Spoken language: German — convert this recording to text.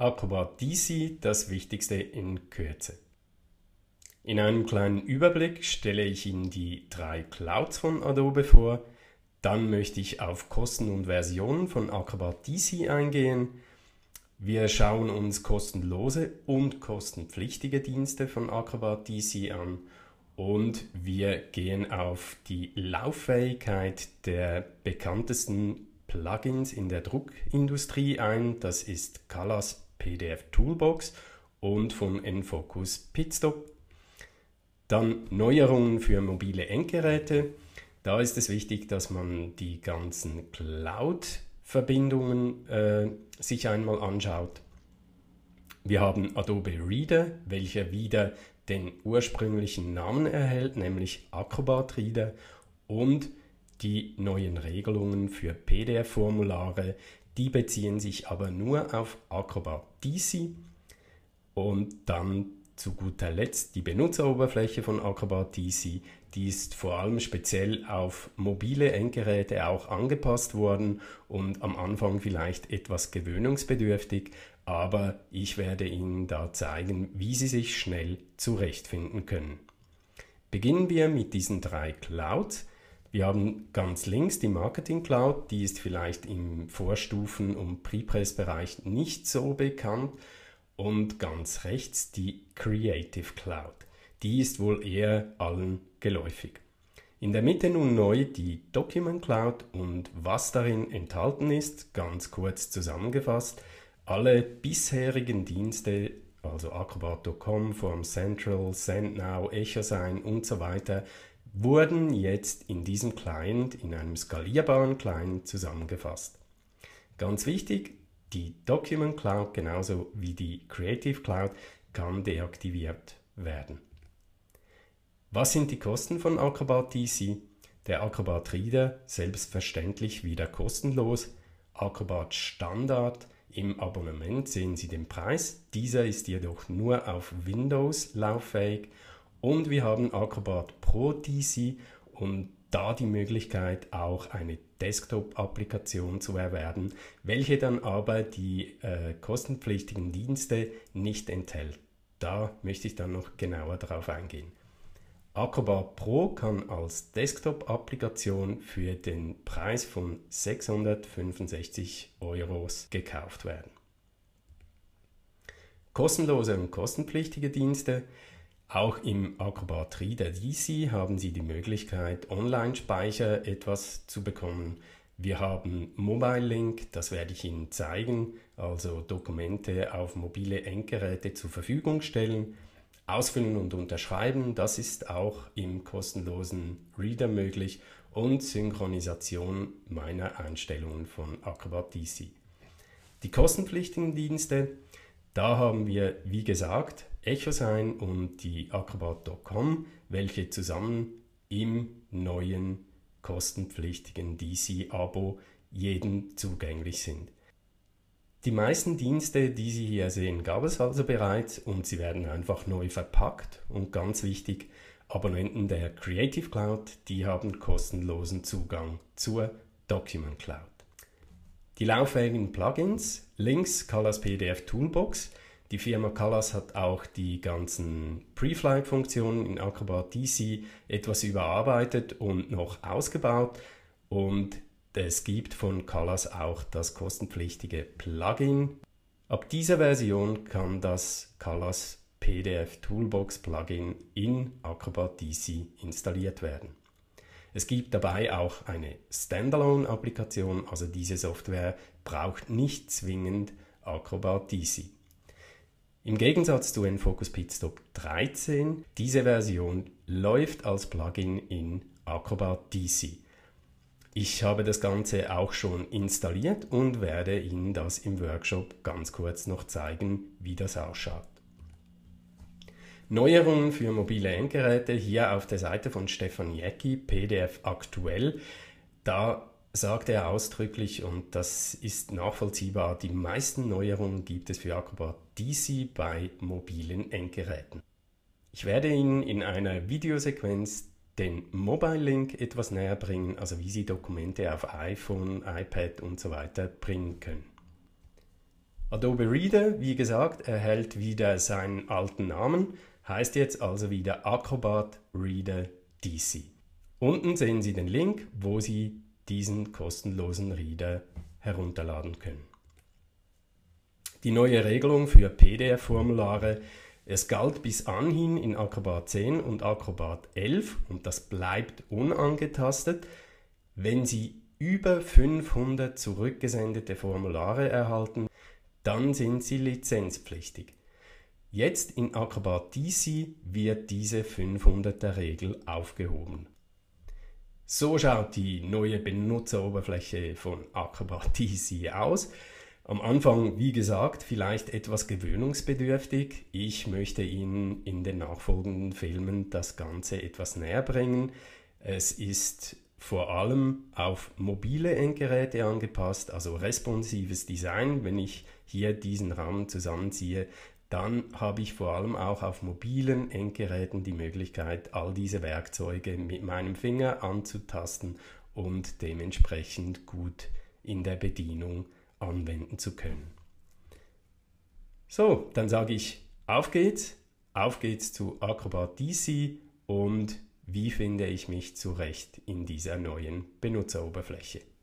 Acrobat DC das Wichtigste in Kürze. In einem kleinen Überblick stelle ich Ihnen die drei Clouds von Adobe vor, dann möchte ich auf Kosten und Versionen von Acrobat DC eingehen. Wir schauen uns kostenlose und kostenpflichtige Dienste von Acrobat DC an und wir gehen auf die Lauffähigkeit der bekanntesten Plugins in der Druckindustrie ein. Das ist Colors PDF Toolbox und von Enfocus Pitstop. Dann Neuerungen für mobile Endgeräte. Da ist es wichtig, dass man die ganzen Cloud-Verbindungen äh, sich einmal anschaut. Wir haben Adobe Reader, welcher wieder den ursprünglichen Namen erhält, nämlich Acrobat Reader und die neuen Regelungen für PDF-Formulare, die beziehen sich aber nur auf Acrobat DC und dann zu guter Letzt die Benutzeroberfläche von Acrobat DC. Die ist vor allem speziell auf mobile Endgeräte auch angepasst worden und am Anfang vielleicht etwas gewöhnungsbedürftig, aber ich werde Ihnen da zeigen, wie Sie sich schnell zurechtfinden können. Beginnen wir mit diesen drei Clouds. Wir haben ganz links die Marketing Cloud, die ist vielleicht im Vorstufen- und Prepress-Bereich nicht so bekannt. Und ganz rechts die Creative Cloud. Die ist wohl eher allen geläufig. In der Mitte nun neu die Document Cloud und was darin enthalten ist, ganz kurz zusammengefasst. Alle bisherigen Dienste, also Acrobat.com, Form Central, SendNow, EchoSign und so weiter, wurden jetzt in diesem Client, in einem skalierbaren Client zusammengefasst. Ganz wichtig, die Document Cloud genauso wie die Creative Cloud kann deaktiviert werden. Was sind die Kosten von Acrobat DC? Der Acrobat Reader selbstverständlich wieder kostenlos. Acrobat Standard im Abonnement sehen Sie den Preis. Dieser ist jedoch nur auf Windows lauffähig und wir haben Acrobat Pro DC und da die Möglichkeit, auch eine Desktop-Applikation zu erwerben, welche dann aber die äh, kostenpflichtigen Dienste nicht enthält. Da möchte ich dann noch genauer darauf eingehen. Acrobat Pro kann als Desktop-Applikation für den Preis von 665 Euro gekauft werden. Kostenlose und kostenpflichtige Dienste auch im Acrobat Reader DC haben Sie die Möglichkeit, Online-Speicher etwas zu bekommen. Wir haben Mobile Link, das werde ich Ihnen zeigen, also Dokumente auf mobile Endgeräte zur Verfügung stellen. Ausfüllen und unterschreiben, das ist auch im kostenlosen Reader möglich und Synchronisation meiner Einstellungen von Acrobat DC. Die kostenpflichtigen Dienste, da haben wir, wie gesagt, EchoSign und die Acrobat.com, welche zusammen im neuen kostenpflichtigen DC-Abo jedem zugänglich sind. Die meisten Dienste, die Sie hier sehen, gab es also bereits und sie werden einfach neu verpackt und ganz wichtig, Abonnenten der Creative Cloud, die haben kostenlosen Zugang zur Document Cloud. Die lauffähigen Plugins, links Colors PDF Toolbox, die Firma Callas hat auch die ganzen Pre-Flight-Funktionen in Acrobat DC etwas überarbeitet und noch ausgebaut. Und es gibt von Callas auch das kostenpflichtige Plugin. Ab dieser Version kann das Callas PDF Toolbox Plugin in Acrobat DC installiert werden. Es gibt dabei auch eine Standalone-Applikation, also diese Software braucht nicht zwingend Acrobat DC. Im Gegensatz zu Enfocus Pitstop 13, diese Version läuft als Plugin in Acrobat DC. Ich habe das Ganze auch schon installiert und werde Ihnen das im Workshop ganz kurz noch zeigen, wie das ausschaut. Neuerungen für mobile Endgeräte hier auf der Seite von Stefan Jäcki, PDF aktuell. Da sagte er ausdrücklich, und das ist nachvollziehbar, die meisten Neuerungen gibt es für Acrobat DC bei mobilen Endgeräten. Ich werde Ihnen in einer Videosequenz den Mobile Link etwas näher bringen, also wie Sie Dokumente auf iPhone, iPad und so weiter bringen können. Adobe Reader, wie gesagt, erhält wieder seinen alten Namen, heißt jetzt also wieder Acrobat Reader DC. Unten sehen Sie den Link, wo Sie diesen kostenlosen Reader herunterladen können. Die neue Regelung für PDF-Formulare. Es galt bis anhin in Acrobat 10 und Acrobat 11 und das bleibt unangetastet, wenn Sie über 500 zurückgesendete Formulare erhalten, dann sind Sie lizenzpflichtig. Jetzt in Acrobat DC wird diese 500er Regel aufgehoben. So schaut die neue Benutzeroberfläche von Acrobat TC aus. Am Anfang, wie gesagt, vielleicht etwas gewöhnungsbedürftig. Ich möchte Ihnen in den nachfolgenden Filmen das Ganze etwas näher bringen. Es ist vor allem auf mobile Endgeräte angepasst, also responsives Design. Wenn ich hier diesen Rahmen zusammenziehe, dann habe ich vor allem auch auf mobilen Endgeräten die Möglichkeit, all diese Werkzeuge mit meinem Finger anzutasten und dementsprechend gut in der Bedienung anwenden zu können. So, dann sage ich, auf geht's, auf geht's zu Acrobat DC und wie finde ich mich zurecht in dieser neuen Benutzeroberfläche.